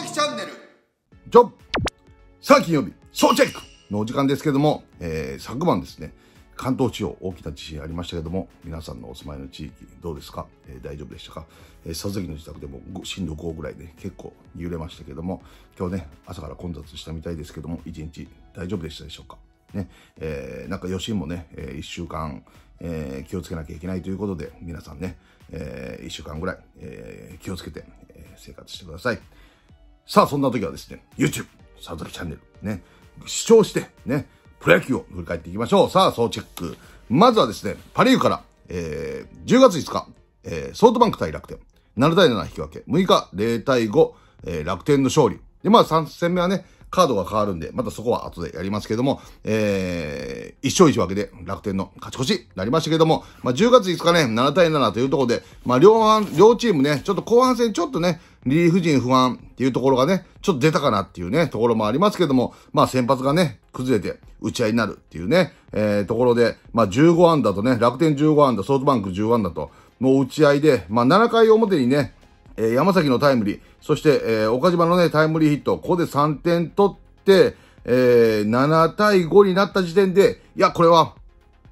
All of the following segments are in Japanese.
崎チャンネル。ジョさあ金曜日、総チェックのお時間ですけども、えー、昨晩ですね、関東地方大きな地震ありましたけども、皆さんのお住まいの地域どうですか、えー、大丈夫でしたか、えー、佐々木の自宅でも震度5ぐらいで、ね、結構揺れましたけども、今日ね、朝から混雑したみたいですけども、一日大丈夫でしたでしょうかね、えー、なんか余震もね、えー、1週間、えー、気をつけなきゃいけないということで、皆さんね、えー、1週間ぐらい、えー、気をつけて、えー、生活してください。さあ、そんな時はですね、YouTube、さときチャンネル、ね、視聴して、ね、プロ野球を振り返っていきましょう。さあ、総チェック。まずはですね、パリーグから、えー、10月5日、えー、ソフトバンク対楽天。7対7引き分け。6日、0対5、えー、楽天の勝利。で、まあ3戦目はね、カードが変わるんで、またそこは後でやりますけども、えー、一勝一分けで楽天の勝ち越しになりましたけども、まあ10月5日ね、7対7というところで、まあ両両チームね、ちょっと後半戦ちょっとね、リリーフ陣不安っていうところがね、ちょっと出たかなっていうね、ところもありますけども、まあ先発がね、崩れて打ち合いになるっていうね、えー、ところで、まあ15アンダーとね、楽天15アンダー、ソフトバンク1 0アンダーと、もう打ち合いで、まあ7回表にね、えー、山崎のタイムリー、そして、えー、岡島のね、タイムリーヒット、ここで3点取って、えー、7対5になった時点で、いや、これは、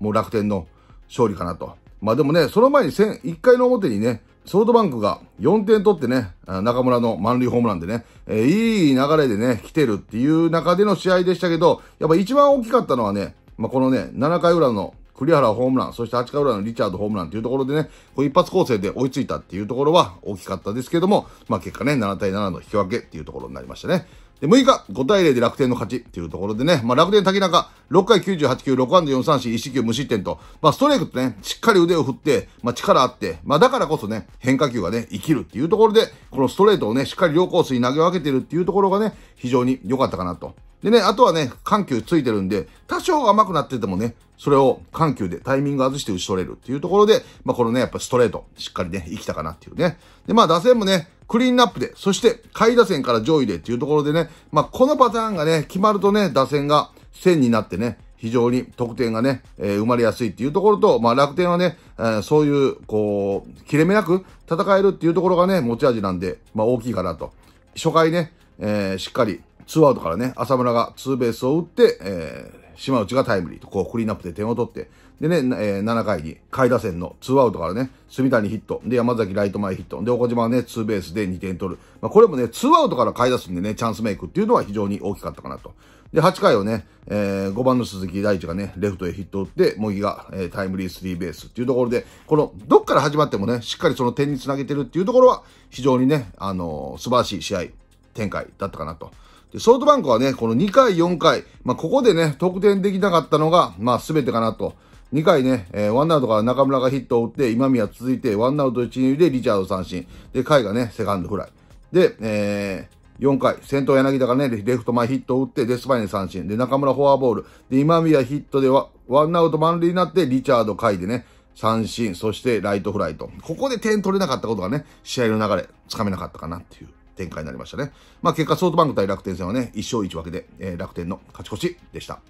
もう楽天の勝利かなと。まあでもね、その前に1回の表にね、ソフトバンクが4点取ってね、中村の満塁ホームランでね、えー、いい流れでね、来てるっていう中での試合でしたけど、やっぱ一番大きかったのはね、まあ、このね、7回裏の栗原ホームラン、そして8回裏のリチャードホームランというところでね、こう一発構成で追いついたっていうところは大きかったですけども、まあ結果ね、7対7の引き分けっていうところになりましたね。で、6日、5対0で楽天の勝ちっていうところでね、まあ、楽天竹中、6回98球、6安打4三振、1球無失点と、まあ、ストレートとね、しっかり腕を振って、まあ、力あって、まあ、だからこそね、変化球がね、生きるっていうところで、このストレートをね、しっかり両コースに投げ分けてるっていうところがね、非常に良かったかなと。でね、あとはね、緩急ついてるんで、多少甘くなっててもね、それを緩急でタイミング外して打ち取れるっていうところで、まあこのね、やっぱストレート、しっかりね、生きたかなっていうね。で、まあ打線もね、クリーンナップで、そして下位打線から上位でっていうところでね、まあこのパターンがね、決まるとね、打線が線になってね、非常に得点がね、えー、生まれやすいっていうところと、まあ楽天はね、えー、そういう、こう、切れ目なく戦えるっていうところがね、持ち味なんで、まあ大きいかなと。初回ね、えー、しっかりツーアウトからね、浅村がツーベースを打って、えー、島内がタイムリーと、こう、クリーンアップで点を取って、でね、えー、7回に、下位打線のツーアウトからね、住谷ヒット、で、山崎ライト前ヒット、で、岡島はね、ツーベースで2点取る。まあ、これもね、ツーアウトから下位打線でね、チャンスメイクっていうのは非常に大きかったかなと。で、8回をね、えー、5番の鈴木大地がね、レフトへヒット打って、茂木が、えー、タイムリースリーベースっていうところで、この、どっから始まってもね、しっかりその点につなげてるっていうところは、非常にね、あのー、素晴らしい試合展開だったかなと。で、ソフトバンクはね、この2回、4回、まあ、ここでね、得点できなかったのが、まあ、べてかなと。2回ね、えー、ワンアウトから中村がヒットを打って、今宮続いて、ワンアウト1、塁でリチャード三振。で、回がね、セカンドフライ。で、えー、4回、先頭柳田がね、レフト前ヒットを打って、デスパイネ三振。で、中村フォアボール。で、今宮ヒットでワ、ワンアウト満塁になって、リチャード回でね、三振、そしてライトフライと。ここで点取れなかったことがね、試合の流れ、つかめなかったかなっていう。展開になりましたね。まあ結果ソフトバンク対楽天戦はね、1勝1分けで、えー、楽天の勝ち越しでした。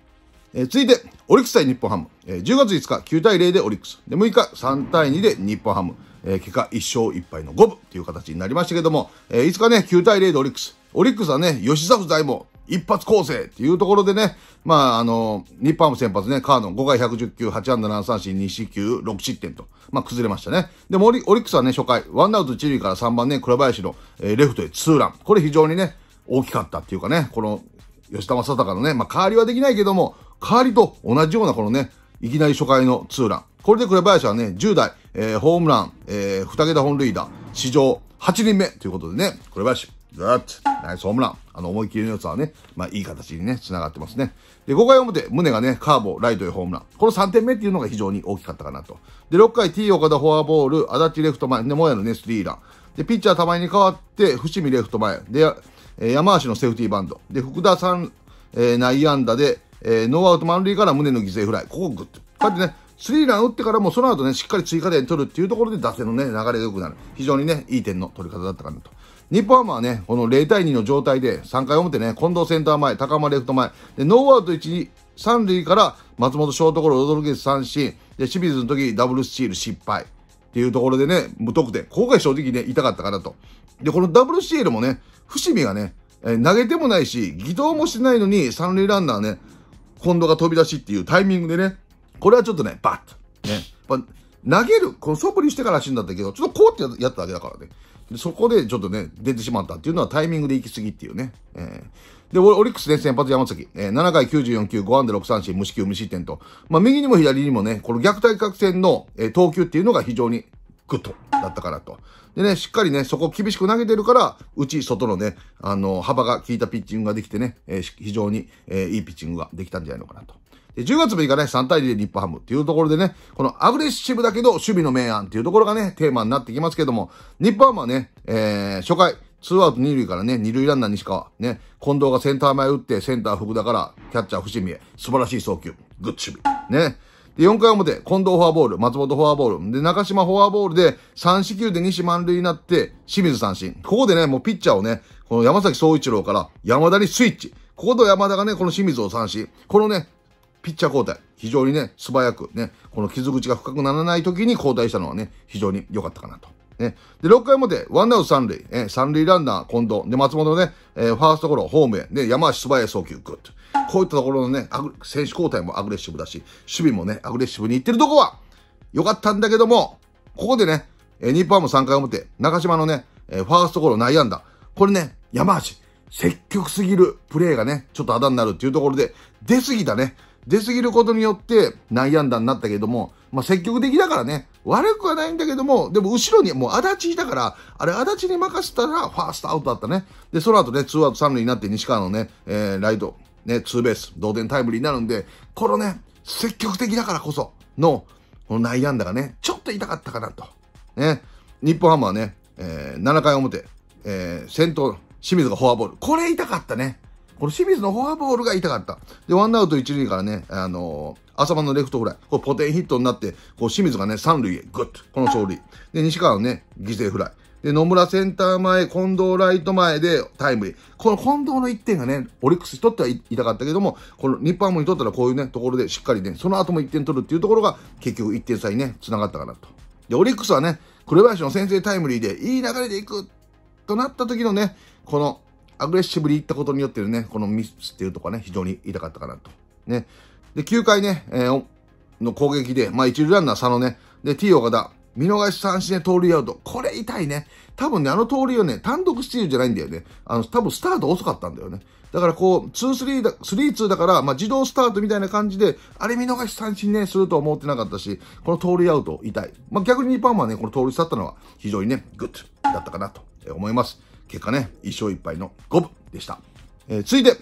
えー、続いて、オリックス対日本ハム。えー、10月5日、9対0でオリックス。で、6日、3対2で日本ハム。えー、結果、1勝1敗の五分という形になりましたけども、えー、5日ね、9対0でオリックス。オリックスはね、吉沢不在も一発構成っていうところでね、まあ、あの、日本ハム先発ね、カードン5回110球、8安打7三振、2四球、6失点と、まあ、崩れましたね。で、オリオリックスはね、初回、ワンアウト1塁から3番ね、倉林の、えー、レフトへツーラン。これ非常にね、大きかったっていうかね、この、吉田正孝のね、まあ、代わりはできないけども、代わりと同じようなこのね、いきなり初回のツーラン。これで倉林はね、10代、えー、ホームラン、えー、2桁本塁打、史上8人目ということでね、倉林、グッナイスホームラン。あの、思い切りの良さはね、まあ、いい形にね、繋がってますね。で、5回表、胸がね、カーボ、ライトへホームラン。この3点目っていうのが非常に大きかったかなと。で、6回 T 岡田フォアボール、足立レフト前、ね、もやのね、スリーラン。で、ピッチャー玉井に代わって、伏見レフト前。で、山足のセーフティーバンド。で、福田さん、えー、内安打で、えー、ノーアウト満塁から胸の犠牲フライ。ここグッと。こうやってね、スリーラン打ってからもその後ね、しっかり追加点取るっていうところで打線のね、流れが良くなる。非常にね、いい点の取り方だったかなと。日本ハムはね、この0対2の状態で、3回表ね、近藤センター前、高間レフト前、で、ノーアウト1、3塁から松本ショートゴロ、ロドルゲス三振、で、清水の時ダブルスチール失敗っていうところでね、無得点。ここが正直ね、痛かったかなと。で、このダブルスチールもね、伏見がね、え投げてもないし、偽投もしてないのに、三塁ランナーね、近藤が飛び出しっていうタイミングでね、これはちょっとね、バッと。ね。投げる、この素プりしてから死んだんだけど、ちょっとこうってやっただけだからね。そこでちょっとね、出てしまったっていうのはタイミングで行き過ぎっていうね。えー、で、オリックスね、先発山崎、えー、7回94球、5安打6三振、無四球無失点と、まあ、右にも左にもね、この逆対角線の、えー、投球っていうのが非常にグッとだったからと。でね、しっかりね、そこ厳しく投げてるから、うち外のね、あの、幅が効いたピッチングができてね、えー、非常に、えー、いいピッチングができたんじゃないのかなと。で、10月6日ね、3対2で日本ハムっていうところでね、このアグレッシブだけど守備の明暗っていうところがね、テーマになってきますけども、日本ハムはね、えー、初回、ツーアウト二塁からね、二塁ランナー西川、ね、近藤がセンター前打って、センター福田から、キャッチャー伏見へ、素晴らしい送球、グッ守備。ね。で、4回表、近藤フォアボール、松本フォアボール、で、中島フォアボールで、3四球で西満塁になって、清水三振。ここでね、もうピッチャーをね、この山崎総一郎から山田にスイッチ。ここと山田がね、この清水を三振。このね、ピッチャー交代、非常にね、素早くね、この傷口が深くならない時に交代したのはね、非常に良かったかなと。ね。で、6回表、ワンアウト三塁、え三塁ランナー、近藤。で、松本のね、えー、ファーストゴロ、ホームへ。で、山足素早い送球、グッと。こういったところのね、選手交代もアグレッシブだし、守備もね、アグレッシブにいってるとこは、良かったんだけども、ここでね、えー、日本も3回表、中島のね、えー、ファーストゴロ内野安打。これね、山足、積極すぎるプレーがね、ちょっとあだになるっていうところで、出すぎたね、出すぎることによって内安打になったけども、まあ、積極的だからね、悪くはないんだけども、でも後ろにもう足立いたから、あれ足立に任せたらファーストアウトだったね。で、その後ね、ツーアウト三塁になって西川のね、えー、ライト、ね、ツーベース、同点タイムリーになるんで、このね、積極的だからこその、この内安打がね、ちょっと痛かったかなと。ね、日本ハムはね、えー、7回表、えー、先頭、清水がフォアボール。これ痛かったね。この清水のフォアボールが痛かった。で、ワンアウト一塁からね、あのー、浅間のレフトフライ。これポテンヒットになって、こう清水がね、三塁へグッと、この走塁。で、西川のね、犠牲フライ。で、野村センター前、近藤ライト前でタイムリー。この近藤の1点がね、オリックスにとっては痛かったけども、この日本ハムにとったらこういうね、ところでしっかりね、その後も1点取るっていうところが、結局1点差にね、繋がったかなと。で、オリックスはね、紅林の先制タイムリーで、いい流れでいくとなった時のね、このアグレッシブにいったことによってね、このミスっていうとこはね、非常に痛かったかなと。ね。で、9回ね、えー、の攻撃で、まあ、一塁ランナー佐野ね、で、T 岡田、見逃し三振で盗塁アウト。これ痛いね。多分ね、あの盗塁をね、単独スチールじゃないんだよね。あの、多分スタート遅かったんだよね。だからこう、ツーリーだ、3-2だから、まあ、自動スタートみたいな感じで、あれ見逃し三振ね、するとは思ってなかったし、この盗塁アウト痛い。まあ、逆に日本はね、この盗塁したったのは非常にね、グッドだったかなと思います。結果ね、1勝1敗の5分でした。えー、続いて、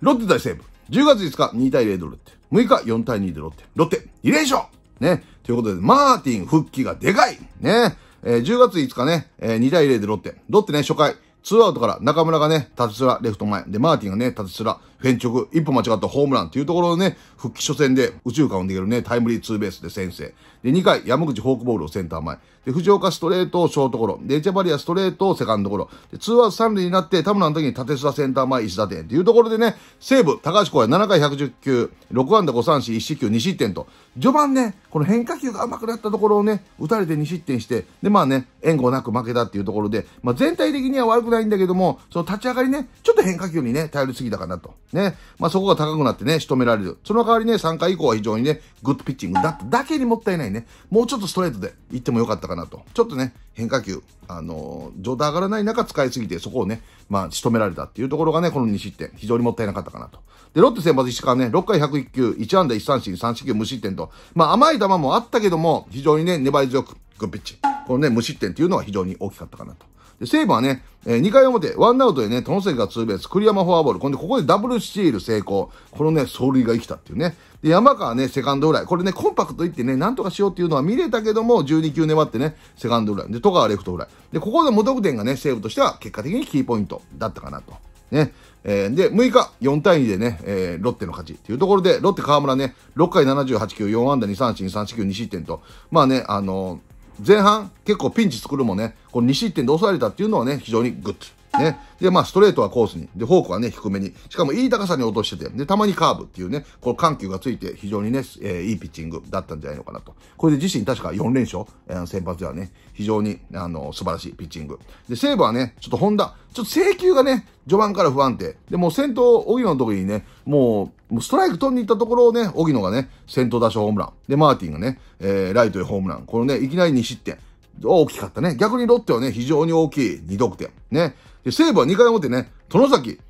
ロッテ対西武。10月5日2対0でロッテ。6日4対2でロッテ。ロッテ、2連勝ね。ということで、マーティン復帰がでかいね。えー、10月5日ね、えー、2対0でロッテ。ロッテね、初回、2アウトから中村がね、立つすら、レフト前。で、マーティンがね、立つすら。フェンチョク、一歩間違ったホームランというところのね、復帰初戦で宇宙間を逃げるね、タイムリーツーベースで先制。で、2回、山口フォークボールをセンター前。で、藤岡ストレートをショートゴロ。で、エチェバリアストレートをセカンドゴロ。で、ツーアウト三塁になって、田村の時に縦スラセンター前1打点ていうところでね、西武、高橋光也7回110球、6安打5三振1四球2失点と、序盤ね、この変化球が甘くなったところをね、打たれて2失点して、で、まあね、援護なく負けたっていうところで、まあ全体的には悪くないんだけども、その立ち上がりね、ちょっと変化球にね、頼りすぎたかなと。ね。まあ、そこが高くなってね、仕留められる。その代わりね、3回以降は非常にね、グッドピッチングだっただけにもったいないね。もうちょっとストレートでいってもよかったかなと。ちょっとね、変化球、あのー、状態上がらない中使いすぎて、そこをね、まあ、仕留められたっていうところがね、この2失点、非常にもったいなかったかなと。で、ロッテ先発石川ね、6回101球、1安打1三振、3四球無失点と、まあ、甘い球もあったけども、非常にね、粘り強く、グッドピッチ。このね、無失点っていうのは非常に大きかったかなと。で、西武はね、えー、2回表、ワンアウトでね、殿崎がツーベース、栗山フォアボール、今度ここでダブルスチール成功。このね、走塁が生きたっていうね。で、山川ね、セカンドぐらい。これね、コンパクトいってね、なんとかしようっていうのは見れたけども、12球粘ってね、セカンドぐらい。で、戸川レフトぐらい。で、ここで無得点がね、西武としては結果的にキーポイントだったかなと。ね。えー、で、6日、4対2でね、えー、ロッテの勝ちっていうところで、ロッテ河村ね、6回78球、4安打2三振、3四球、2失点と、まあね、あのー前半結構ピンチ作るもね、この2失点で抑えれたっていうのはね、非常にグッド。ね。で、まあ、ストレートはコースに。で、フォークはね、低めに。しかも、いい高さに落としてて。で、たまにカーブっていうね、こう、緩急がついて、非常にね、えー、いいピッチングだったんじゃないのかなと。これで自身確か4連勝、えー、先発ではね、非常に、あの、素晴らしいピッチング。で、西武はね、ちょっとホンダ、ちょっと制球がね、序盤から不安定。で、もう先頭、荻野の時にね、もう、もうストライク取りに行ったところをね、荻野がね、先頭打者ホームラン。で、マーティンがね、えー、ライトへホームラン。このね、いきなり2失点。大きかったね。逆にロッテはね、非常に大きい2得点。ね。で、西武は2回表ね、殿崎、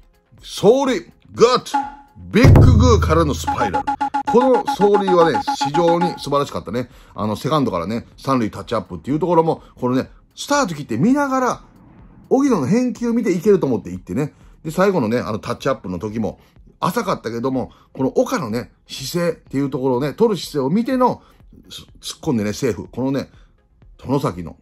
総理、ガッツ、ビッググーからのスパイラル。この走塁はね、非常に素晴らしかったね。あの、セカンドからね、三塁タッチアップっていうところも、このね、スタート切って見ながら、荻野の返球見ていけると思って行ってね。で、最後のね、あのタッチアップの時も、浅かったけども、この岡のね、姿勢っていうところをね、取る姿勢を見ての、突っ込んでね、セーフ。このね、の先の、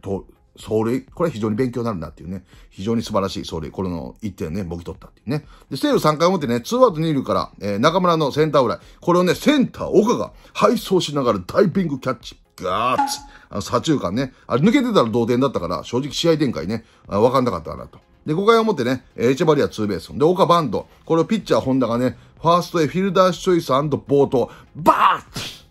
と、走塁、これ非常に勉強になるなっていうね、非常に素晴らしい走塁、これの1点ね、もぎ取ったっていうね。で、セール3回表ね、ツーアウト2塁から、えー、中村のセンターフライ、これをね、センター岡が配送しながらダイビングキャッチ。ガーッツあの、左中間ね。あれ抜けてたら同点だったから、正直試合展開ね、あ分かんなかったかなと。で、5回表ね、エーチェバリアツーベース。で、岡バンド。これをピッチャー本田がね、ファーストへフィルダーチョイス冒頭、バーッ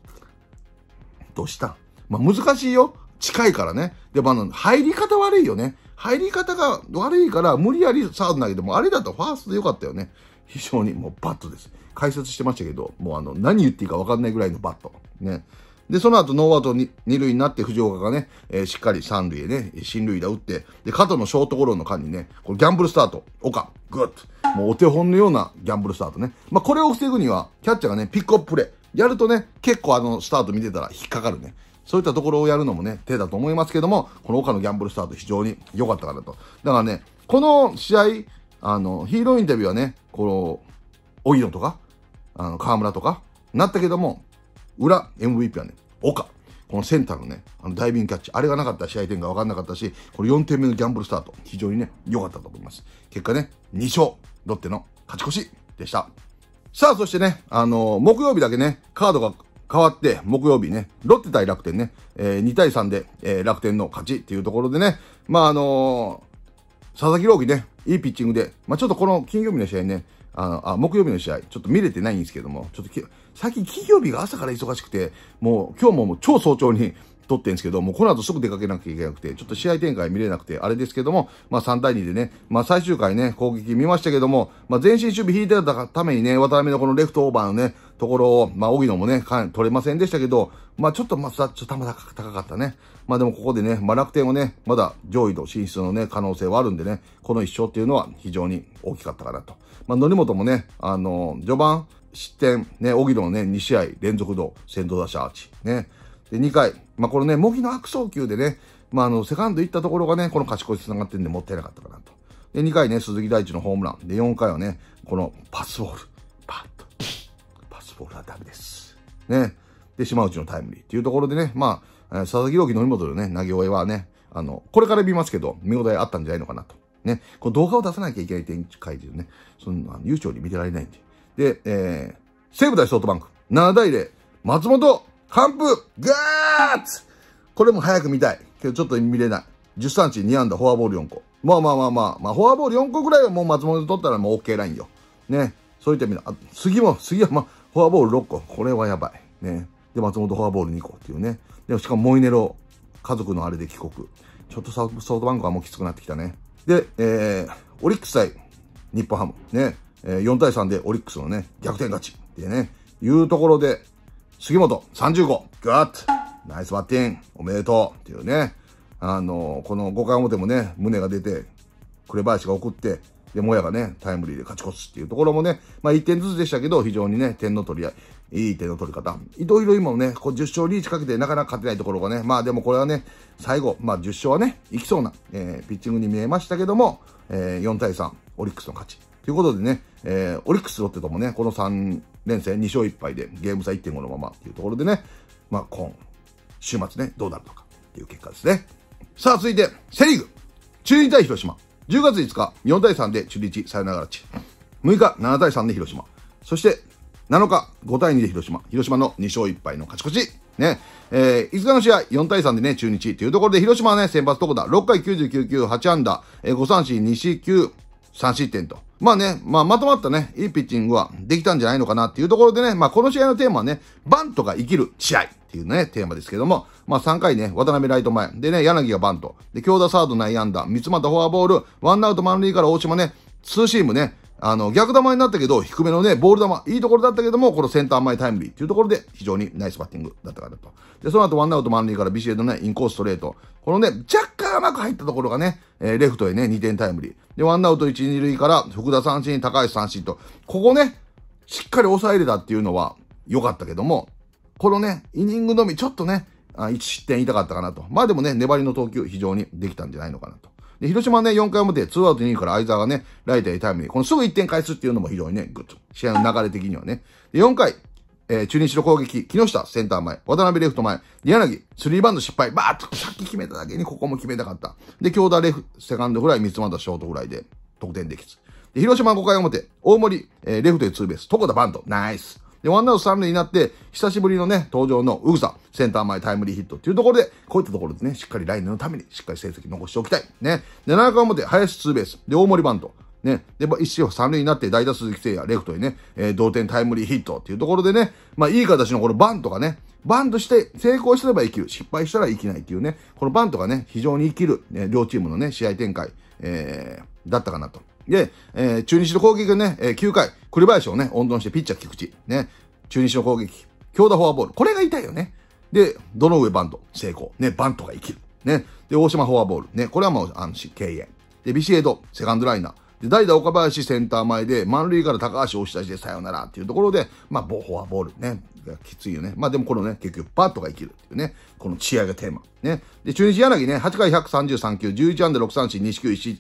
どうしたまあ、難しいよ。近いからね。で、まあ、入り方悪いよね。入り方が悪いから、無理やりサード投げても、あれだとファーストでよかったよね。非常にもうバットです。解説してましたけど、もうあの、何言っていいかわかんないぐらいのバット。ね。で、その後、ノーアウト二2塁になって、藤岡がね、えー、しっかり3塁へね、進塁打打って、で、加藤のショートゴロの間にね、これギャンブルスタート、岡、グッと。もうお手本のようなギャンブルスタートね。まあ、これを防ぐには、キャッチャーがね、ピックアッププレイ。やるとね、結構あの、スタート見てたら引っかかるね。そういったところをやるのもね、手だと思いますけども、この岡のギャンブルスタート非常に良かったかなと。だからね、この試合、あの、ヒーローインタビューはね、この、荻野とか、あの、河村とか、なったけども、裏 MVP はね、岡。このセンターのね、あのダイビングキャッチ、あれがなかった試合展が分かんなかったし、これ4点目のギャンブルスタート、非常にね、良かったと思います。結果ね、2勝、ロッテの勝ち越しでした。さあ、そしてね、あのー、木曜日だけね、カードが変わって、木曜日ね、ロッテ対楽天ね、えー、2対3で、えー、楽天の勝ちっていうところでね、まあ、あのー、佐々木朗希ね、いいピッチングで、まあ、ちょっとこの金曜日の試合ね、あの、あ、木曜日の試合、ちょっと見れてないんですけども、ちょっとき、最近金曜日が朝から忙しくて、もう今日ももう超早朝に撮ってんですけど、もうこの後すぐ出かけなきゃいけなくて、ちょっと試合展開見れなくて、あれですけども、まあ3対2でね、まあ最終回ね、攻撃見ましたけども、まあ前進守備引いてたためにね、渡辺のこのレフトオーバーのね、ところを、まあ、荻野もね、取れませんでしたけど、まあ、ちょっと、まあ、ちょっと球高かったね。まあ、でもここでね、まあ、楽天をね、まだ上位と進出のね、可能性はあるんでね、この一勝っていうのは非常に大きかったかなと。まあ、則本もね、あのー、序盤、失点、ね、荻野のね、2試合連続の先頭打者アーチ、ね、で、2回、まあ、このね、模擬の悪送球でね、まあ、あの、セカンド行ったところがね、この勝ち越し繋がってんでもったいなかったかなと。で、2回ね、鈴木大地のホームラン。で、4回はね、このパスボール。パッと。パスボールはダメです。ね。で、島内のタイムリーっていうところでね、まあ、佐々木朗希の本でね、投げ終えはね、あの、これから見ますけど、見応えあったんじゃないのかなと。ね。この動画を出さなきゃいけない展開でね、そんな、悠長に見てられないんで。で、えー、西武大ソフトバンク、7対0、松本完封ガーッツこれも早く見たい。けどちょっと見れない。13チ2ダー、フォアボール4個。まあまあまあまあ、まあ、フォアボール4個ぐらいはもう松本で取ったらもう OK ラインよ。ね。そういった意味だ。あ、次も、次はまあ、フォアボール6個。これはやばい。ね。で、松本フォアボール2個っていうね。で、しかもモイネロ、家族のあれで帰国。ちょっとソフトバンクはもうきつくなってきたね。で、えー、オリックス対日本ハム。ね。えー、4対3でオリックスのね、逆転勝ち。でね、いうところで、杉本35、ガッナイスバッティングおめでとうっていうね、あの、この5回表もね、胸が出て、紅林が送って、で、もやがね、タイムリーで勝ち越すっていうところもね、まあ1点ずつでしたけど、非常にね、点の取り合い、いい点の取り方。ろいろ今もね、こう10勝リーチかけてなかなか勝てないところがね、まあでもこれはね、最後、まあ10勝はね、いきそうな、えー、ピッチングに見えましたけども、えー、4対3、オリックスの勝ち。ということでね、えー、オリックスロッテともね、この3連戦2勝1敗でゲーム差1.5のままっていうところでね、まあ今週末ね、どうなるのかっていう結果ですね。さあ続いて、セリーグ。中日対広島。10月5日、4対3で中日サヨナラ勝ち。6日、7対3で広島。そして、7日、5対2で広島。広島の2勝1敗の勝ち越し。ね。えー、5日の試合、4対3でね、中日というところで、広島はね、先発とこだ。6回99球、8安打、えー、5三振、2四球、3失点と。まあね、まあまとまったね、いいピッチングはできたんじゃないのかなっていうところでね、まあこの試合のテーマはね、バントが生きる試合っていうね、テーマですけども、まあ3回ね、渡辺ライト前、でね、柳がバント、で、京田サード内野安打、三またフォアボール、ワンアウト満塁から大島ね、ツーシームね、あの、逆球になったけど、低めのね、ボール球、いいところだったけども、このセンター前タイムリーっていうところで、非常にナイスバッティングだったからと。で、その後ワンアウト満塁からビシエドね、インコースストレート。このね、若干甘く入ったところがね、えー、レフトへね、2点タイムリー。で、ワンアウト1、2塁から、福田三振、高橋三振と、ここね、しっかり抑えれたっていうのは、良かったけども、このね、イニングのみ、ちょっとね、1失点痛かったかなと。まあでもね、粘りの投球、非常にできたんじゃないのかなと。で、広島ね、4回表、2アウト2位から相沢がね、ライーにタイムリー。このすぐ1点返すっていうのも非常にね、グッと。試合の流れ的にはね。で、4回、えー、中日の攻撃、木下、センター前、渡辺レフト前、柳、スリーバンド失敗、バーっと、さっき決めただけにここも決めたかった。で、京田レフ、セカンドフライ、三つまたショートフライで、得点できず。で、広島5回表、大森、えー、レフトへツーベース、床田バント、ナイス。で、ワンアウト三塁になって、久しぶりのね、登場のウグサ、センター前タイムリーヒットっていうところで、こういったところでね、しっかり来年のために、しっかり成績残しておきたい。ね。で、7回表、林ツーベース。で、大森バント。ね。で、ま一応三塁になって、代打鈴木誠也、レフトにね、えー、同点タイムリーヒットっていうところでね、まあ、いい形のこのバントがね、バントして成功すれば生きる。失敗したら生きないっていうね、このバントがね、非常に生きる、ね、両チームのね、試合展開、えー、だったかなとで、えー、中日の攻撃がね、えー、9回、栗林をね、温存してピッチャー菊池。ね、中日の攻撃、強打フォアボール。これが痛いよね。で、どの上バント、成功。ね、バントが生きる。ね、で、大島フォアボール。ね、これはもう安心、敬遠。で、ビシエド、セカンドライナー。で、代打岡林センター前で、満塁から高橋押し出しでさよならっていうところで、まあ、フォアボールね。きついよね。まあでもこのね、結局バットが生きるっていうね、この試合がテーマ。ね。で、中日柳ね、8回133球、11安打6三振、2四球1、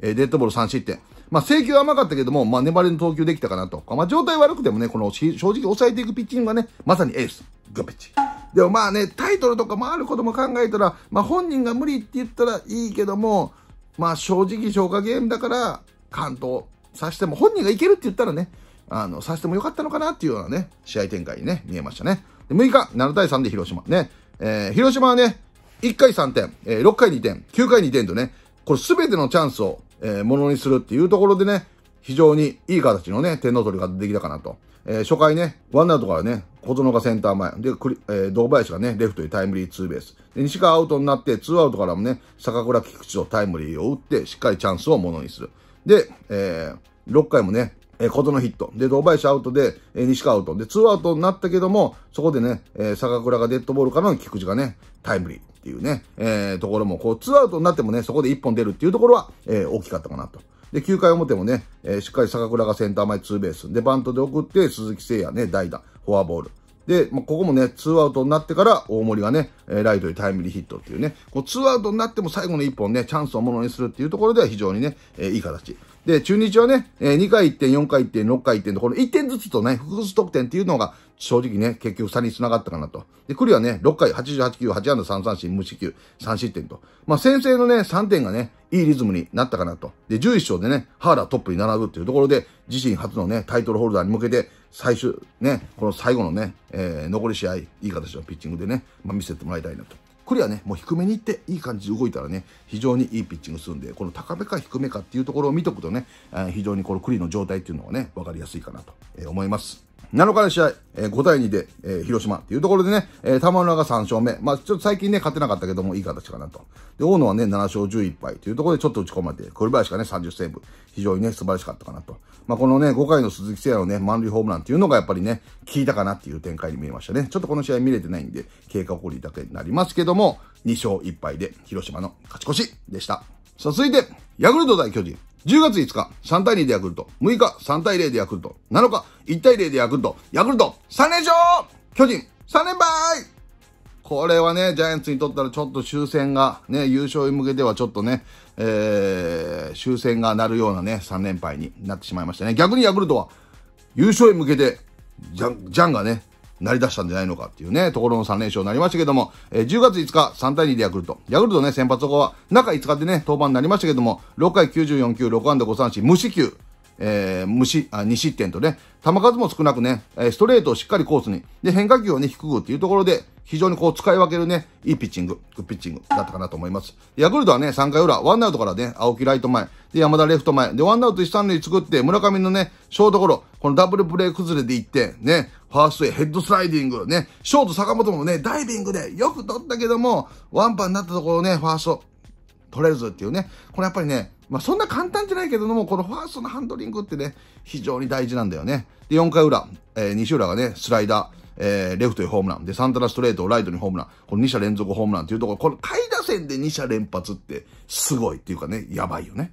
えー、デッドボール3失点。まあ、制球甘かったけども、まあ、粘りの投球できたかなと。まあ、状態悪くてもね、この、正直抑えていくピッチングはね、まさにエース。グッピッチ。でもまあね、タイトルとかもあることも考えたら、まあ、本人が無理って言ったらいいけども、まあ、正直消化ゲームだから、関東さしても、本人がいけるって言ったらね、あの、さしてもよかったのかなっていうようなね、試合展開にね、見えましたね。で、6日、7対3で広島。ね、えー、広島はね、1回3点、えー、6回2点、9回2点とね、これすべてのチャンスをえー、ものにするっていうところでね、非常にいい形のね、点の取りができたかなと。えー、初回ね、ワンアウトからね、小園がセンター前。で、クリえー、堂林がね、レフトにタイムリーツーベース。で、西川アウトになって、ツーアウトからもね、坂倉菊池とタイムリーを打って、しっかりチャンスをものにする。で、えー、6回もね、えー、小園ヒット。で、堂林アウトで、えー、西川アウト。で、ツーアウトになったけども、そこでね、えー、坂倉がデッドボールからの菊池がね、タイムリー。っていうね、えー、ところも、こう、ツーアウトになってもね、そこで1本出るっていうところは、えー、大きかったかなと。で、9回表もね、えー、しっかり坂倉がセンター前ツーベース。で、バントで送って、鈴木誠也ね、代打、フォアボール。で、まあ、ここもね、ツーアウトになってから大森がね、えライトにタイムリーヒットっていうね、こうツーアウトになっても最後の1本ね、チャンスをものにするっていうところでは非常にね、えー、いい形。で、中日はね、えー、2回1点、4回1点、6回1点と、この1点ずつとね、複数得点っていうのが、正直ね、結局差に繋がったかなと。で、クリはね、6回88球、8安打3三振、無四球、3失点と。まあ、先制のね、3点がね、いいリズムになったかなと。で、11勝でね、ハーラートップに並ぶっていうところで、自身初のね、タイトルホルダーに向けて、最終、ね、この最後のね、えー、残り試合、いい形のピッチングでね、まあ、見せてもらいたいなと。クリアね、もう低めに行っていい感じで動いたらね、非常にいいピッチングするんで、この高めか低めかっていうところを見とくとね、非常にこのクリの状態っていうのはね、分かりやすいかなと思います。7日の試合、えー、5対2で、えー、広島っていうところでね、えー、玉村が3勝目。まあ、ちょっと最近ね、勝てなかったけども、いい形かなと。で、大野はね、7勝11敗というところでちょっと打ち込まれて、栗林がね、30セーブ。非常にね、素晴らしかったかなと。まあ、このね、5回の鈴木誠也のね、満塁ホームランっていうのがやっぱりね、効いたかなっていう展開に見えましたね。ちょっとこの試合見れてないんで、経過起こりだけになりますけども、2勝1敗で広島の勝ち越しでした。さあ、続いて、ヤクルト対巨人。10月5日、3対2でヤクルト。6日、3対0でヤクルト。7日、1対0でヤクルト。ヤクルト、3連勝巨人、3連敗これはね、ジャイアンツにとったらちょっと終戦が、ね、優勝に向けてはちょっとね、えー、終戦がなるようなね、3連敗になってしまいましたね。逆にヤクルトは、優勝へ向けて、ジャン、ジャンがね、なりだしたんじゃないのかっていうね、ところの3連勝になりましたけども、えー、10月5日、3対2でヤクルト。ヤクルトね、先発後は、中5日でね、登板になりましたけども、6回94球、6安打5三振、無四球。えー、無四、あ2失点とね、球数も少なくね、えストレートをしっかりコースに、で、変化球をね、低くっていうところで、非常にこう使い分けるね、いいピッチング、グッピッチングだったかなと思います。ヤクルトはね、3回裏、ワンアウトからね、青木ライト前、で、山田レフト前、で、ワンアウト一三塁作って、村上のね、ショートゴロ、このダブルプレイ崩れでいって、ね、ファーストへヘッドスライディング、ね、ショート坂本もね、ダイビングでよく取ったけども、ワンパンになったところね、ファースト、取れずっていうね、これやっぱりね、まあ、そんな簡単じゃないけども、このファーストのハンドリングってね、非常に大事なんだよね。で、4回裏、えー、西浦がね、スライダー、えー、レフトへホームラン。で、サンタナストレートをライトにホームラン。この2者連続ホームランっていうところ、この下位打線で2者連発って、すごいっていうかね、やばいよね。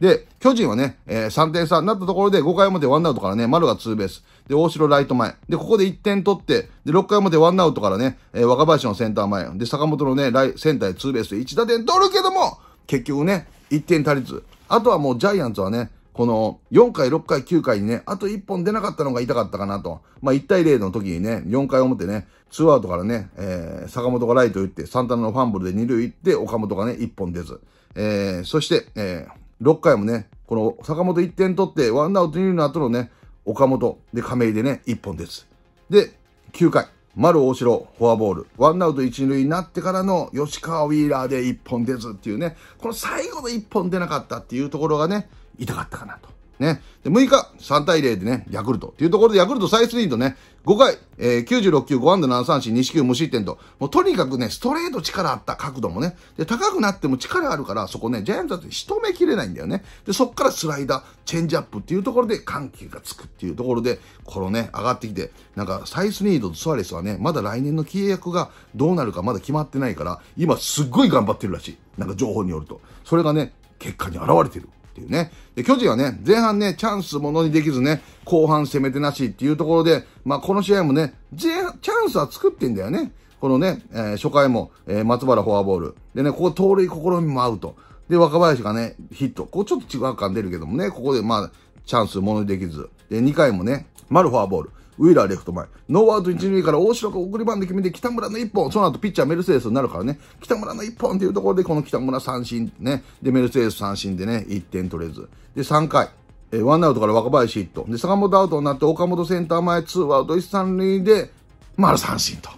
で、巨人はね、えー、3点差になったところで5回でワンアウトからね、丸がツーベース。で、大城ライト前。で、ここで1点取って、で、6回でワンアウトからね、えー、若林のセンター前。で、坂本のね、ライセンターへツーベースで1打点取るけども、結局ね、1点足りず。あとはもうジャイアンツはね、この4回、6回、9回にね、あと1本出なかったのが痛かったかなと。まあ、1対0の時にね、4回表ね、2アウトからね、えー、坂本がライト打って、サンタナのファンブルで2塁行って、岡本がね、1本出ず。えー、そして、えー、6回もね、この坂本1点取って、ワンアウト2塁の後のね、岡本で亀井でね、1本出ず。で、9回、丸大城、フォアボール、ワンアウト一塁になってからの吉川ウィーラーで一本出ずっていうね、この最後の一本出なかったっていうところがね、痛かったかなと。ね。で、6日、3対0でね、ヤクルト。というところで、ヤクルトサイスリードね、5回、えー、96球、5安打7三振、2四球無失点と、もうとにかくね、ストレート力あった角度もね、で、高くなっても力あるから、そこね、ジャイアンツだって仕留めきれないんだよね。で、そっからスライダー、チェンジアップっていうところで、緩急がつくっていうところで、このね、上がってきて、なんか、サイスニードとスアレスはね、まだ来年の契約がどうなるかまだ決まってないから、今すっごい頑張ってるらしい。なんか情報によると。それがね、結果に現れてる。ていうね。で、巨人はね、前半ね、チャンスものにできずね、後半攻めてなしっていうところで、まあ、この試合もね、チャンスは作ってんだよね。このね、えー、初回も、えー、松原フォアボール。でね、ここ盗塁試みもアウト。で、若林がね、ヒット。こうちょっと違う感出るけどもね、ここでまあ、チャンスものにできず。で、2回もね、丸フォアボール。ウィーラーレフト前。ノーアウト一塁から大城が送りバンで決めて、北村の1本。その後ピッチャーメルセデスになるからね。北村の1本っていうところで、この北村三振ね。で、メルセデス三振でね、1点取れず。で、3回。えー、ワンアウトから若林ヒット。で、坂本アウトになって、岡本センター前、ツーアウト一三塁で、丸三振と。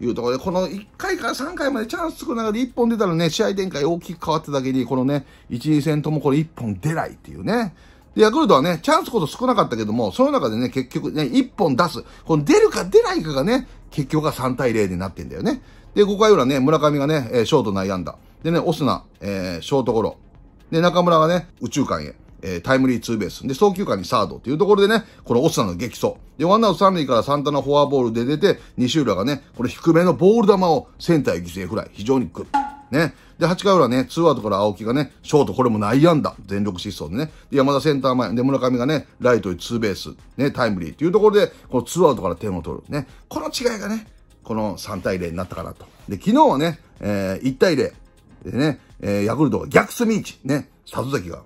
いうところで、この1回から3回までチャンス作る中で1本出たらね、試合展開大きく変わっただけに、このね、1、2戦ともこれ1本出ないっていうね。で、ヤクルトはね、チャンスこそ少なかったけども、その中でね、結局ね、1本出す。この出るか出ないかがね、結局が3対0になってんだよね。で、5回裏ね、村上がね、えー、ショート内野安打。でね、オスナ、えー、ショートゴロ。で、中村がね、宇宙間へ。えー、タイムリーツーベース。で、早急間にサードっていうところでね、このオスナの激走。で、ワンアウト3塁からサンタナフォアボールで出て、西浦がね、これ低めのボール球をセンターへ犠牲フライ。非常にグッ。ね。で、8回裏ね、ツーアウトから青木がね、ショートこれも内野安打。全力疾走でね。で、山田センター前。で、村上がね、ライトにツーベース。ね、タイムリーというところで、このツーアウトから点を取る。ね。この違いがね、この3対0になったかなと。で、昨日はね、えー、1対0。でね、えー、ヤクルトが逆スミーチ。ね、里崎が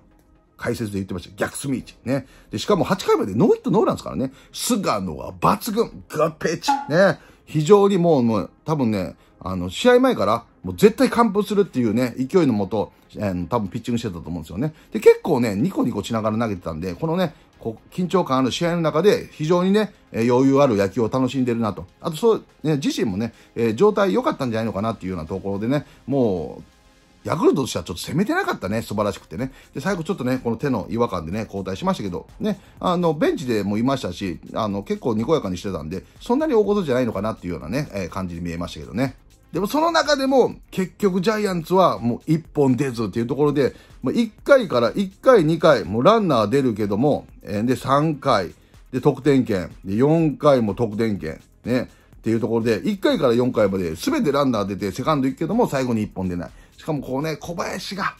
解説で言ってました。逆スミーチ。ね。で、しかも8回までノーヒットノーランですからね。菅野は抜群。グッペチ。ね。非常にもう、もう、多分ね、あの、試合前から、もう絶対完封するっていうね、勢いのもと、えー、多分ピッチングしてたと思うんですよね。で、結構ね、ニコニコしながら投げてたんで、このね、こう緊張感ある試合の中で非常にね、えー、余裕ある野球を楽しんでるなと。あと、そう、ね、自身もね、えー、状態良かったんじゃないのかなっていうようなところでね、もう、ヤクルトとしてはちょっと攻めてなかったね、素晴らしくてね。で、最後ちょっとね、この手の違和感でね、交代しましたけど、ね、あの、ベンチでもいましたし、あの、結構にこやかにしてたんで、そんなに大事じゃないのかなっていうようなね、えー、感じに見えましたけどね。でもその中でも結局ジャイアンツはもう一本出ずっていうところで、もう1回から1回2回、もうランナー出るけども、で3回、で得点圏、で4回も得点圏、ね、っていうところで、1回から4回まで全てランナー出てセカンド行くけども最後に1本出ない。しかもこうね、小林が、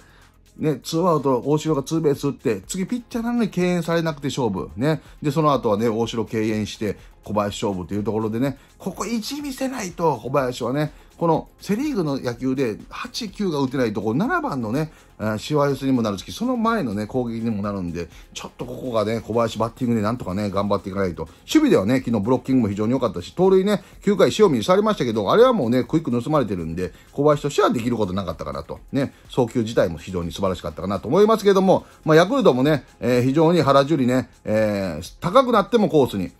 ね、ツーアウト、大城がツーベース打って、次ピッチャーなのに敬遠されなくて勝負。ね。で、その後はね、大城敬遠して、小林勝負というところでね、ここ一見せないと、小林はね、このセ・リーグの野球で8、9が打てないとこ7番のね、しわ寄せにもなるし、その前のね、攻撃にもなるんで、ちょっとここがね、小林バッティングでなんとかね、頑張っていかないと。守備ではね、昨日ブロッキングも非常に良かったし、盗塁ね、9回塩見にされましたけど、あれはもうね、クイック盗まれてるんで、小林としてはできることなかったかなと。ね、送球自体も非常に素晴らしかったかなと思いますけども、まあ、ヤクルトもね、えー、非常に原樹里ね、えー、高くなってもコースに、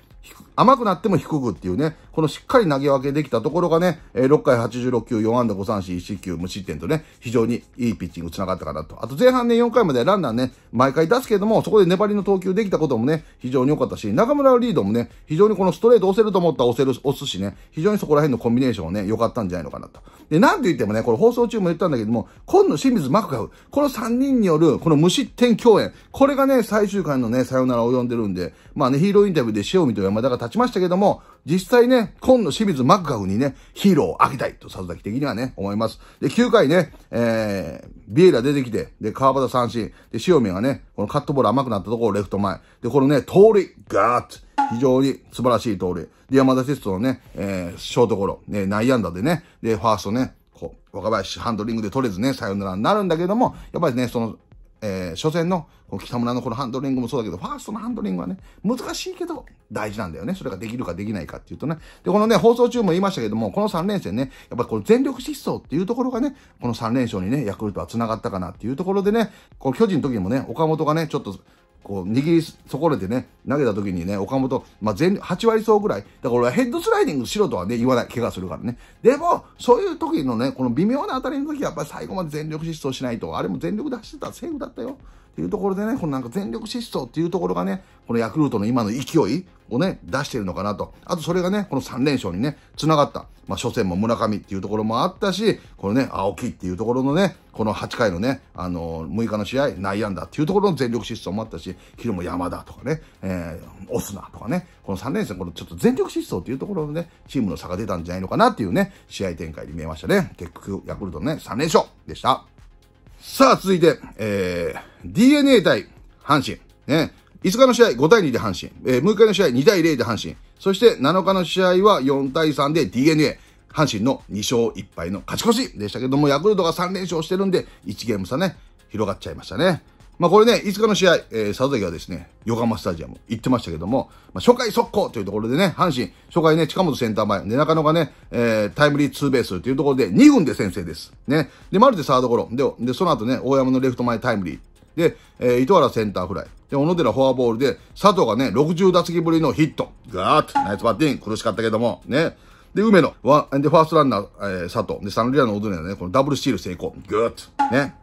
甘くなっても低くっていうね、このしっかり投げ分けできたところがね、6回86球、4安打5三振、1球、無失点とね、非常にいいピッチング繋がったかなと。あと前半ね、4回までランナーね、毎回出すけれども、そこで粘りの投球できたこともね、非常に良かったし、中村のリードもね、非常にこのストレート押せると思ったら押せる、押すしね、非常にそこら辺のコンビネーションをね、良かったんじゃないのかなと。で、なんて言ってもね、これ放送中も言ったんだけども、今野清水マクガフ、この3人による、この無失点共演、これがね、最終回のね、サヨナラを呼んでるんで、まあね、ヒーローインタビューで塩見と山田が立ちましたけども、実際ね、今の清水マクガフにね、ヒーローをあげたいと、佐々木的にはね、思います。で、9回ね、えー、ビエラ出てきて、で、川端三振、で、塩見がね、このカットボール甘くなったところをレフト前。で、このね、通り、ガーッ非常に素晴らしい通り。で、山田哲人のね、えー、ショートゴロ、ね、内野安打でね、で、ファーストね、こう、若林ハンドリングで取れずね、サヨナラになるんだけども、やっぱりね、その、えー、初戦の北村のこのハンドリングもそうだけど、ファーストのハンドリングはね、難しいけど大事なんだよね。それができるかできないかっていうとね。で、このね、放送中も言いましたけども、この3連戦ね、やっぱりこの全力疾走っていうところがね、この3連勝にね、ヤクルトは繋がったかなっていうところでね、この巨人の時にもね、岡本がね、ちょっとこう、握り損ねてね、投げた時にね、岡本、まあ、全、8割走ぐらい。だから俺はヘッドスライディングしろとはね、言わない。怪我するからね。でも、そういう時のね、この微妙な当たりの時は、やっぱり最後まで全力疾走しないと。あれも全力で走ってたらセーフだったよ。ていうところでね、このなんか全力疾走っていうところがね、このヤクルトの今の勢いをね、出してるのかなと。あとそれがね、この3連勝にね、繋がった。まあ、初戦も村上っていうところもあったし、このね、青木っていうところのね、この8回のね、あのー、6日の試合、内野安打っていうところの全力疾走もあったし、昼も山田とかね、えー、オスナとかね、この3連戦、このちょっと全力疾走っていうところのね、チームの差が出たんじゃないのかなっていうね、試合展開に見えましたね。結局、ヤクルトのね、3連勝でした。さあ、続いて、えー、DNA 対阪神。ね。5日の試合5対2で阪神。えー、6日の試合2対0で阪神。そして7日の試合は4対3で DNA。阪神の2勝1敗の勝ち越しでしたけども、ヤクルトが3連勝してるんで、1ゲーム差ね、広がっちゃいましたね。まあこれね、5日の試合、えー、佐々木はですね、横浜スタジアム行ってましたけども、まあ初回速攻というところでね、阪神、初回ね、近本センター前、で、中野がね、えー、タイムリーツーベースというところで2分で先制です。ね。で、マルテサードゴロ。で、でその後ね、大山のレフト前タイムリー。で、えー、糸原センターフライ。で、小野寺フォアボールで、佐藤がね、60打席ぶりのヒット。ガーッと、ナイスバッティング、苦しかったけども、ね。で、梅野、ワン、で、ファーストランナー、えー、佐藤。で、三塁ランの小野寺ね、このダブルスチール成功。グーッと、ね。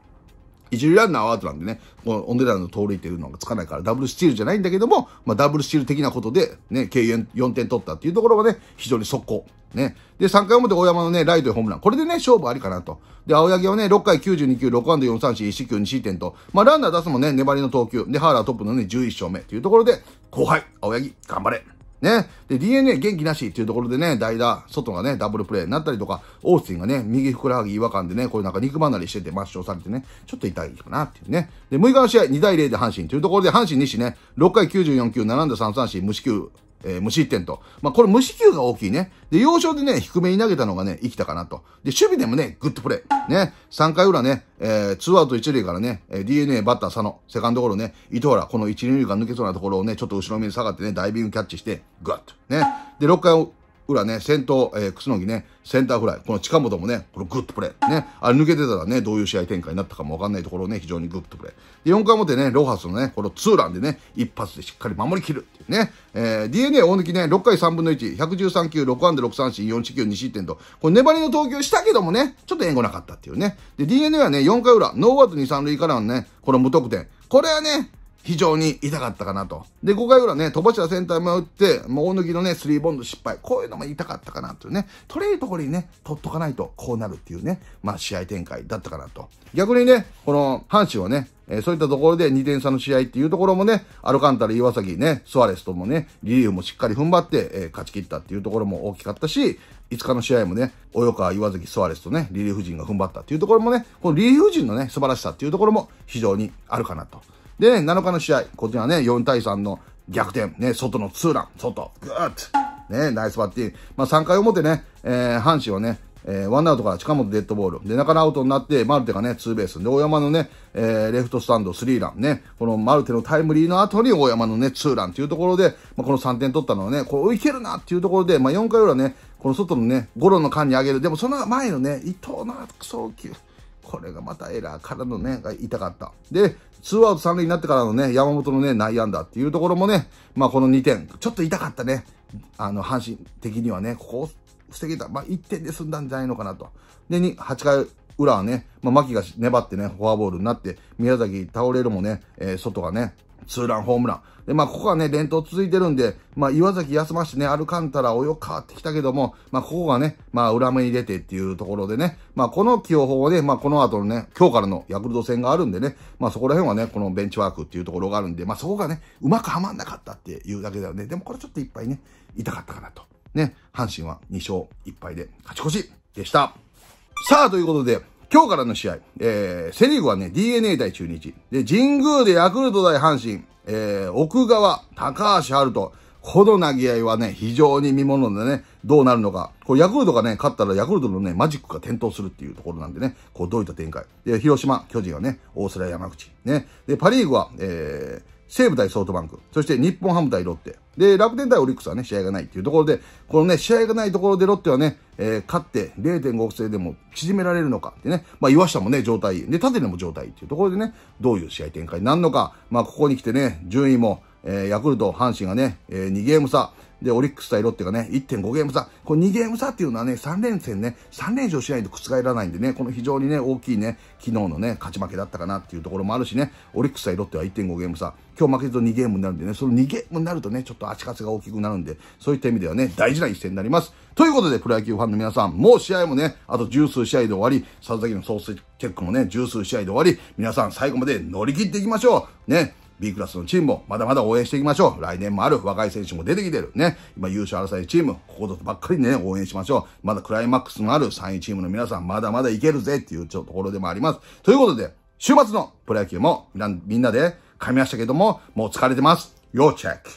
一塁ランナーはアウトなんでね、このお値段の盗塁っていうのがつかないから、ダブルスチールじゃないんだけども、まあ、ダブルスチール的なことで、ね、経験4点取ったっていうところはね、非常に速攻。ね。で、3回表大山のね、ライトへホームラン。これでね、勝負ありかなと。で、青柳はね、6回92球、6安打4三振、1 9 2失点と、まあ、ランナー出すもね、粘りの投球。で、ハーラートップのね、11勝目というところで、後輩、青柳、頑張れ。ね。で、DNA 元気なしっていうところでね、代打、外がね、ダブルプレーになったりとか、オースティンがね、右ふくらはぎ違和感でね、こういうなんか肉離れしてて抹消されてね、ちょっと痛いかなっていうね。で、6日の試合、2対0で阪神というところで、阪神西ね、6回94球、7で打3三振、無四球、えー、無失点と。まあ、これ無四球が大きいね。で、要所でね、低めに投げたのがね、生きたかなと。で、守備でもね、グッドプレー。ね、3回裏ね、えー、2アウト1塁からね、えー、DNA バッター佐野、セカンドゴロね、糸原、この1、2塁が抜けそうなところをね、ちょっと後ろ目に下がってね、ダイビングキャッチして、グッと。ね。で、6回裏ね、先頭、えー、楠木ね、センターフライ。この近本もね、このグッドプレー。ね。あれ抜けてたらね、どういう試合展開になったかもわかんないところをね、非常にグッドプレー。で、4回表ね、ロハスのね、このツーランでね、一発でしっかり守りきるっていうね。えー、DNA 大抜きね、6回3分の1、113球、6安打6三振、4四球、2失点と、これ粘りの投球したけどもね、ちょっと援護なかったっていうね。で、DNA はね、4回裏、ノーアウト2、3塁からのね、この無得点。これはね、非常に痛かったかなと。で、5回裏ね、戸柱センターも打って、もう大抜きのね、スリーボンド失敗。こういうのも痛かったかなというね、取れるところにね、取っとかないとこうなるっていうね、まあ試合展開だったかなと。逆にね、この阪神はね、えー、そういったところで2点差の試合っていうところもね、アルカンタラ、岩崎ね、スアレスともね、リリーフもしっかり踏ん張って、えー、勝ち切ったっていうところも大きかったし、5日の試合もね、及川、岩崎、スアレスとね、リリーフ陣が踏ん張ったっていうところもね、このリリーフ陣のね、素晴らしさっていうところも非常にあるかなと。で、ね、7日の試合、こちらね、4対3の逆転、ね、外のツーラン、外、グーッと、ね、ナイスバッティング。まあ、3回表ね、えー、阪神はね、えー、ワンアウトから近本デッドボール。で、中野アウトになって、マルテがね、ツーベース。で、大山のね、えー、レフトスタンド、スリーランね。このマルテのタイムリーの後に大山のね、ツーランっていうところで、まあ、この3点取ったのはね、これいけるなっていうところで、まあ、4回裏ね、この外のね、ゴロの間に上げる。でも、その前のね、伊藤の悪送球。これがまたエラーからのね、が痛かった。で、ツーアウト三塁になってからのね、山本のね、内野安打っていうところもね、まあこの2点、ちょっと痛かったね。あの、阪神的にはね、ここを防げた。まあ1点で済んだんじゃないのかなと。で、に8回裏はね、まあ牧が粘ってね、フォアボールになって、宮崎倒れるもね、えー、外がね、ツーランホームラン。で、まあ、ここはね、連投続いてるんで、まあ、岩崎休ましてね、アルカンタラ、およ変わってきたけども、まあ、ここがね、まあ、裏目に出てっていうところでね、まあ、この起用法で、まあ、この後のね、今日からのヤクルト戦があるんでね、まあ、そこら辺はね、このベンチワークっていうところがあるんで、まあ、そこがね、うまくはまんなかったっていうだけだよね。でも、これちょっといっぱいね、痛かったかなと。ね、阪神は2勝1敗で勝ち越しでした。さあ、ということで、今日からの試合、えー、セリーグはね、DNA 対中日。で、神宮でヤクルト対阪神、えー、奥川、高橋春人。この投げ合いはね、非常に見物でね、どうなるのか。これヤクルトがね、勝ったらヤクルトのね、マジックが点灯するっていうところなんでね、こうどういった展開。で、広島、巨人はね、大瀬良山口。ね。で、パリーグは、えー、西武対ソフトバンク、そして日本ハム対ロッテ。で、楽天対オリックスはね、試合がないっていうところで、このね、試合がないところでロッテはね、えー、勝って0.5億制でも縮められるのかってね、まあ岩下もね、状態、で、縦でも状態っていうところでね、どういう試合展開になるのか、まあここに来てね、順位も、えヤクルト、阪神がね、え2ゲーム差。で、オリックス対ロッテがね、1.5ゲーム差。これ2ゲーム差っていうのはね、3連戦ね、3連勝しないと覆らないんでね、この非常にね、大きいね、昨日のね、勝ち負けだったかなっていうところもあるしね、オリックス対ロッテは1.5ゲーム差。今日負けると2ゲームになるんでね、その2ゲームになるとね、ちょっと足かせが大きくなるんで、そういった意味ではね、大事な一戦になります。ということで、プロ野球ファンの皆さん、もう試合もね、あと十数試合で終わり、佐々木の総数チェックもね、十数試合で終わり、皆さん最後まで乗り切っていきましょう。ね。B クラスのチームもまだまだ応援していきましょう。来年もある若い選手も出てきてる。ね。今優勝争いチーム、ここぞばっかりね、応援しましょう。まだクライマックスのある3位チームの皆さん、まだまだいけるぜっていうところでもあります。ということで、週末のプロ野球もみんなで噛みましたけども、もう疲れてます。要チェック